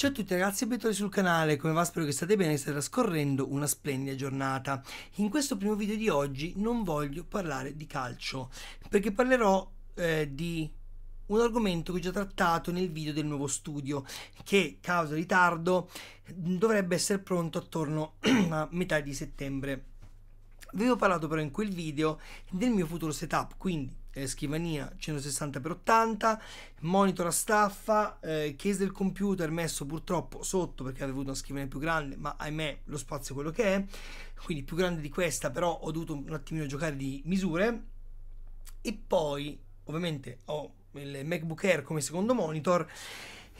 Ciao a tutti ragazzi e bentornati sul canale, come va spero che state bene e state trascorrendo una splendida giornata. In questo primo video di oggi non voglio parlare di calcio, perché parlerò eh, di un argomento che ho già trattato nel video del nuovo studio, che causa ritardo dovrebbe essere pronto attorno a metà di settembre. Vi ho parlato però in quel video del mio futuro setup, quindi eh, scrivania 160x80, monitor a staffa, eh, case del computer messo purtroppo sotto perché avevo una scrivania più grande, ma ahimè lo spazio è quello che è, quindi più grande di questa, però ho dovuto un attimino giocare di misure e poi ovviamente ho il MacBook Air come secondo monitor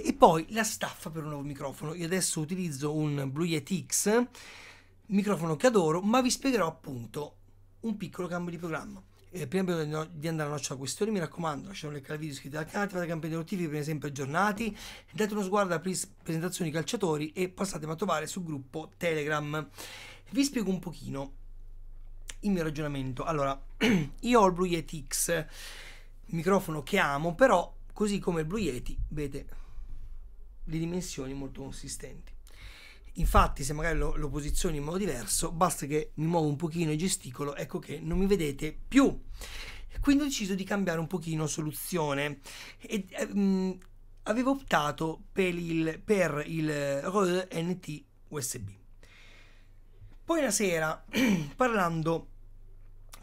e poi la staffa per un nuovo microfono. Io adesso utilizzo un Blue Yeti X, microfono che adoro, ma vi spiegherò appunto un piccolo cambio di programma eh, prima di andare alla nostra questione, mi raccomando, lasciate un like al video, iscrivetevi al canale, fate la campanella notifiche, per sempre aggiornati, date uno sguardo alle presentazioni calciatori e passatemi a trovare sul gruppo Telegram. Vi spiego un pochino il mio ragionamento. Allora, io ho il Blue Yeti X, microfono che amo, però così come il Blue Yeti, vedete le dimensioni molto consistenti. Infatti, se magari lo, lo, posiziono in modo diverso, basta che mi muovo un pochino e gesticolo, ecco che non mi vedete più. Quindi ho deciso di cambiare un pochino soluzione. E, ehm, avevo optato per il, per il Rode NT USB. Poi una sera, parlando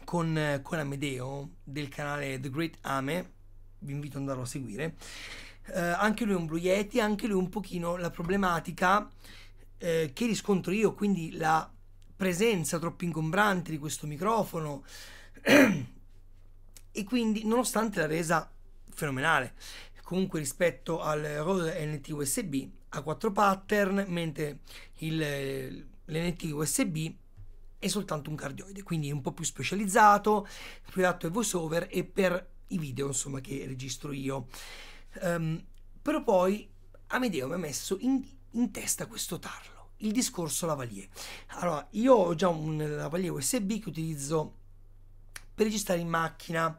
con, con, Amedeo del canale The Great Ame, vi invito ad andarlo a seguire, eh, anche lui è un Bruietti, anche lui un pochino la problematica eh, che riscontro io, quindi la presenza troppo ingombrante di questo microfono e quindi nonostante la resa fenomenale, comunque rispetto al Rode NT USB ha 4 pattern, mentre il, l'NT USB è soltanto un cardioide, quindi un po' più specializzato, più adatto ai voiceover e per i video insomma che registro io. Um, però poi Amedeo mi ha messo in, in testa questo tarlo, il discorso lavalier. Allora, io ho già un lavalier USB che utilizzo per registrare in macchina,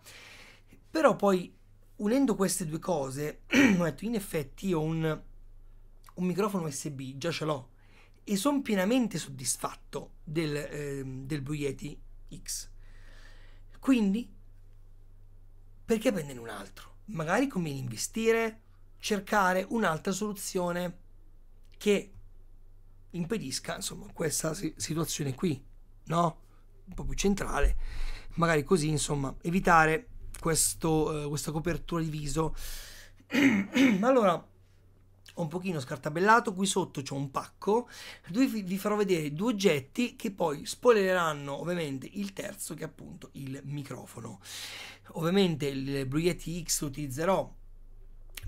però poi unendo queste due cose, ho detto in effetti ho un, un microfono USB, già ce l'ho, e sono pienamente soddisfatto del, eh, del Blue Yeti X. Quindi, perché prendere un altro? Magari conviene investire, cercare un'altra soluzione che impedisca insomma, questa situazione qui, no? Un po' più centrale, magari così insomma evitare questo, eh, questa copertura di viso. allora ho un pochino scartabellato, qui sotto c'è un pacco, vi, vi farò vedere due oggetti che poi spoileranno ovviamente il terzo che è appunto il microfono. Ovviamente il Brughetti X lo utilizzerò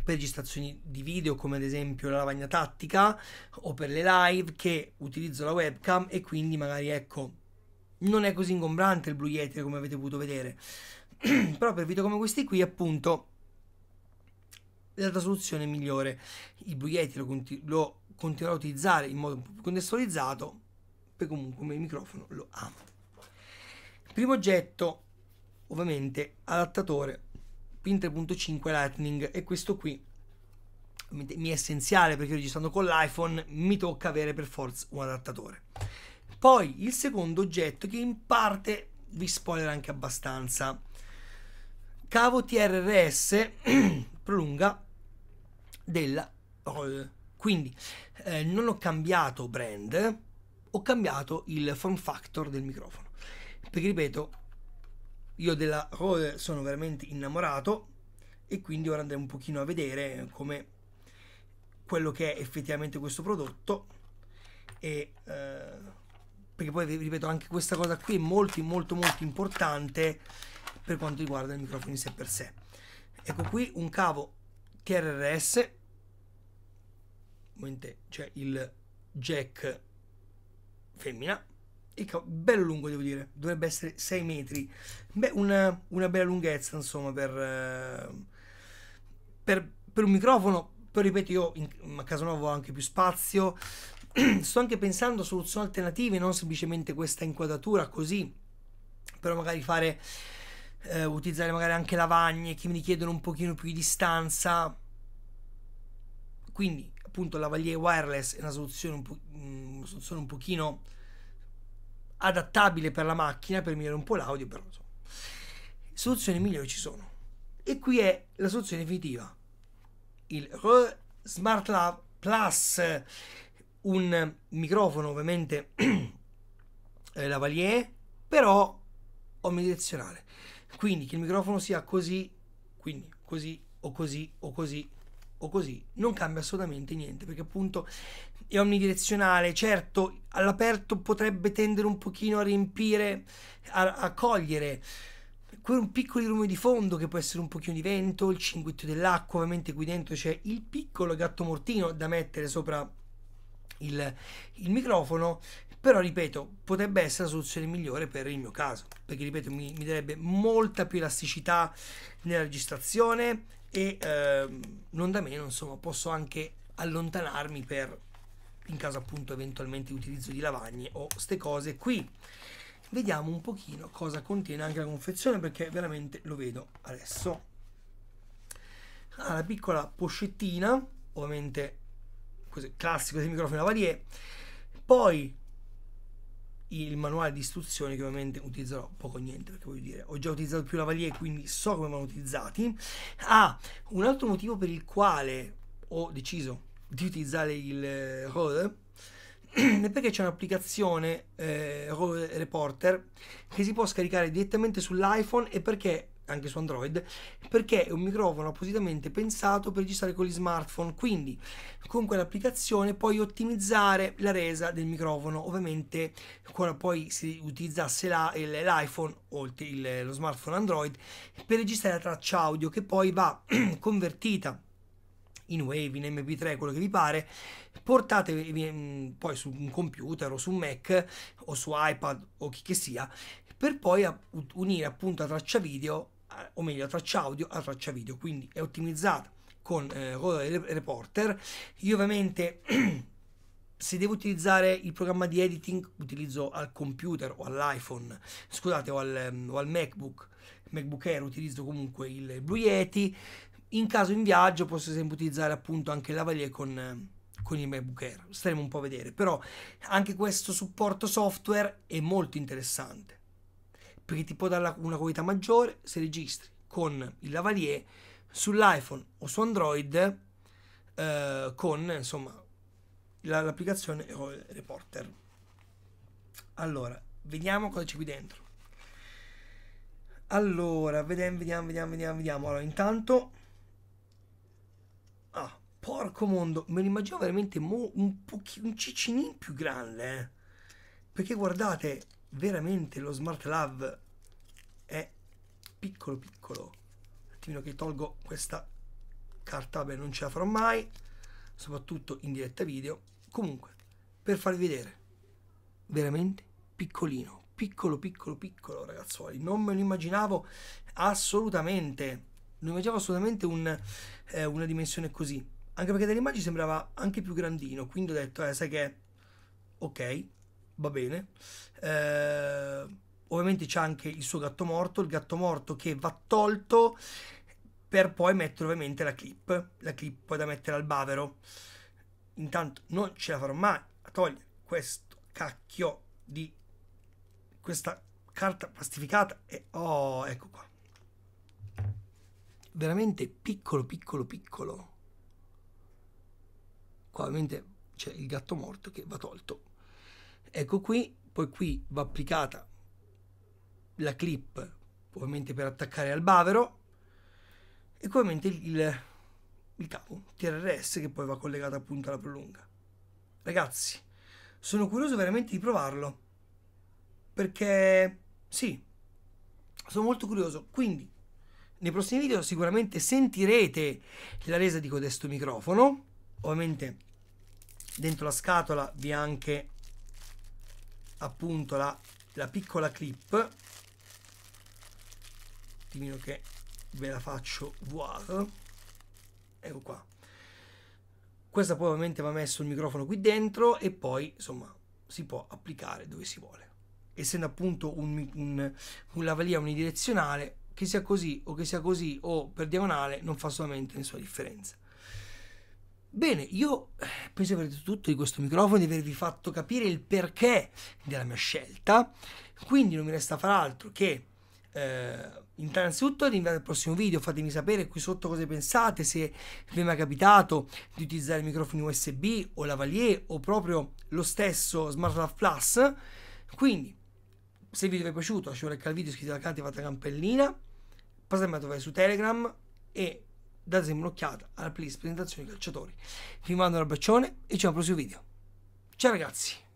registrazioni di video come ad esempio la lavagna tattica o per le live che utilizzo la webcam e quindi magari ecco non è così ingombrante il Blue Yeti come avete potuto vedere però per video come questi qui appunto la soluzione è migliore il Blue Yeti lo, continu- lo continuerò a utilizzare in modo un po' più contestualizzato perché comunque il microfono lo amo primo oggetto ovviamente adattatore pin 3.5 Lightning e questo qui mi è essenziale perché registrando con l'iPhone mi tocca avere per forza un adattatore. Poi il secondo oggetto che in parte vi spoiler anche abbastanza. Cavo TRRS prolunga della Roll. Quindi eh, non ho cambiato brand, ho cambiato il form factor del microfono. Perché ripeto, io della Roller sono veramente innamorato e quindi ora andremo un pochino a vedere come quello che è effettivamente questo prodotto e eh, perché poi ripeto anche questa cosa qui è molto molto molto importante per quanto riguarda il microfono in sé per sé. Ecco qui un cavo TRRS ovviamente c'è il jack femmina ecco, bello lungo devo dire, dovrebbe essere 6 metri, beh una, una bella lunghezza insomma per, eh, per, per, un microfono, però ripeto io in, a casa nuova ho anche più spazio, sto anche pensando a soluzioni alternative, non semplicemente questa inquadratura così, però magari fare, eh, utilizzare magari anche lavagne che mi richiedono un pochino più di distanza, quindi appunto lavaglie wireless è una soluzione un, po- mm, una soluzione un pochino adattabile per la macchina per migliorare un po' l'audio, però insomma. Soluzioni migliori ci sono. E qui è la soluzione definitiva. Il Rode Smart Lab Plus, un microfono ovviamente eh, lavalier, però omnidirezionale. Quindi che il microfono sia così, quindi così o così o così o così, non cambia assolutamente niente, perché appunto è omnidirezionale, certo all'aperto potrebbe tendere un pochino a riempire, a, a cogliere quel piccolo rumore di fondo che può essere un pochino di vento, il cinguetto dell'acqua, ovviamente qui dentro c'è il piccolo gatto mortino da mettere sopra il, il microfono, però ripeto potrebbe essere la soluzione migliore per il mio caso, perché ripeto mi, mi darebbe molta più elasticità nella registrazione e eh, non da meno insomma posso anche allontanarmi per in caso appunto eventualmente utilizzo di lavagne o ste cose qui vediamo un pochino cosa contiene anche la confezione perché veramente lo vedo adesso ha ah, la piccola pochettina ovviamente classico del microfono lavalier poi il manuale di istruzioni che ovviamente utilizzerò poco o niente perché voglio dire ho già utilizzato più lavalier quindi so come vanno utilizzati ha ah, un altro motivo per il quale ho deciso di utilizzare il eh, ROR perché c'è un'applicazione eh, ROR Reporter che si può scaricare direttamente sull'iPhone e perché anche su Android, perché è un microfono appositamente pensato per registrare con gli smartphone, quindi con quell'applicazione puoi ottimizzare la resa del microfono, ovviamente quando poi si utilizzasse la, l'iPhone o il, lo smartphone Android per registrare la traccia audio che poi va convertita in Wave, in MP3, quello che vi pare, portatevi mm, poi su un computer o su un Mac o su iPad o chi che sia, per poi unire appunto la traccia video, o meglio la traccia audio alla traccia video, quindi è ottimizzata con eh, Reporter. Io ovviamente se devo utilizzare il programma di editing utilizzo al computer o all'iPhone, scusate, o al, mm, o al MacBook. MacBook Air utilizzo comunque il Blue Yeti in caso in viaggio posso sempre utilizzare appunto anche lavalier con, eh, con il MacBook Air, staremo un po' a vedere, però anche questo supporto software è molto interessante perché ti può dare una qualità maggiore se registri con il lavalier sull'iPhone o su Android eh, con insomma l'applicazione Reporter. Allora, vediamo cosa c'è qui dentro. Allora, vediamo, vediamo, vediamo. vediamo. Allora, intanto Porco mondo, me lo immaginavo veramente mo, un, pochi, un cicinin più grande. Eh? Perché guardate, veramente lo Smart Lab è piccolo piccolo. Un attimino che tolgo questa carta, beh non ce la farò mai, soprattutto in diretta video. Comunque, per farvi vedere, veramente piccolino, piccolo piccolo piccolo ragazzuoli, non me lo immaginavo assolutamente, non immaginavo assolutamente un, eh, una dimensione così. Anche perché dalle immagini sembrava anche più grandino, quindi ho detto, eh, sai che... Ok, va bene. Eh, ovviamente c'è anche il suo gatto morto, il gatto morto che va tolto per poi mettere ovviamente la clip, la clip poi da mettere al bavero. Intanto non ce la farò mai a togliere questo cacchio di questa carta plastificata e oh, ecco qua. Veramente piccolo, piccolo, piccolo ovviamente c'è il gatto morto che va tolto. Ecco qui, poi qui va applicata la clip, ovviamente per attaccare al bavero, e ovviamente il, il cavo TRS che poi va collegato appunto alla prolunga. Ragazzi, sono curioso veramente di provarlo, perché sì, sono molto curioso, quindi nei prossimi video sicuramente sentirete la resa di codesto microfono, ovviamente dentro la scatola vi è anche appunto la, la piccola clip attimino che ve la faccio voir ecco qua questa poi ovviamente va messo il microfono qui dentro e poi insomma si può applicare dove si vuole essendo appunto un, un, un lavalier unidirezionale che sia così o che sia così o per diagonale non fa solamente nessuna differenza Bene, io eh, penso di aver detto tutto di questo microfono, di avervi fatto capire il perché della mia scelta, quindi non mi resta far altro che eh, innanzitutto rinviare il prossimo video, fatemi sapere qui sotto cosa pensate, se vi è mai capitato di utilizzare microfoni USB o lavalier o proprio lo stesso SmartLav Plus, quindi se il video vi è piaciuto lasciate un like al video, iscrivetevi al canale e fate la campellina, passate a trovare su Telegram e datemi un'occhiata alla playlist presentazione dei calciatori. Vi mando un abbraccione e ci vediamo al prossimo video. Ciao ragazzi!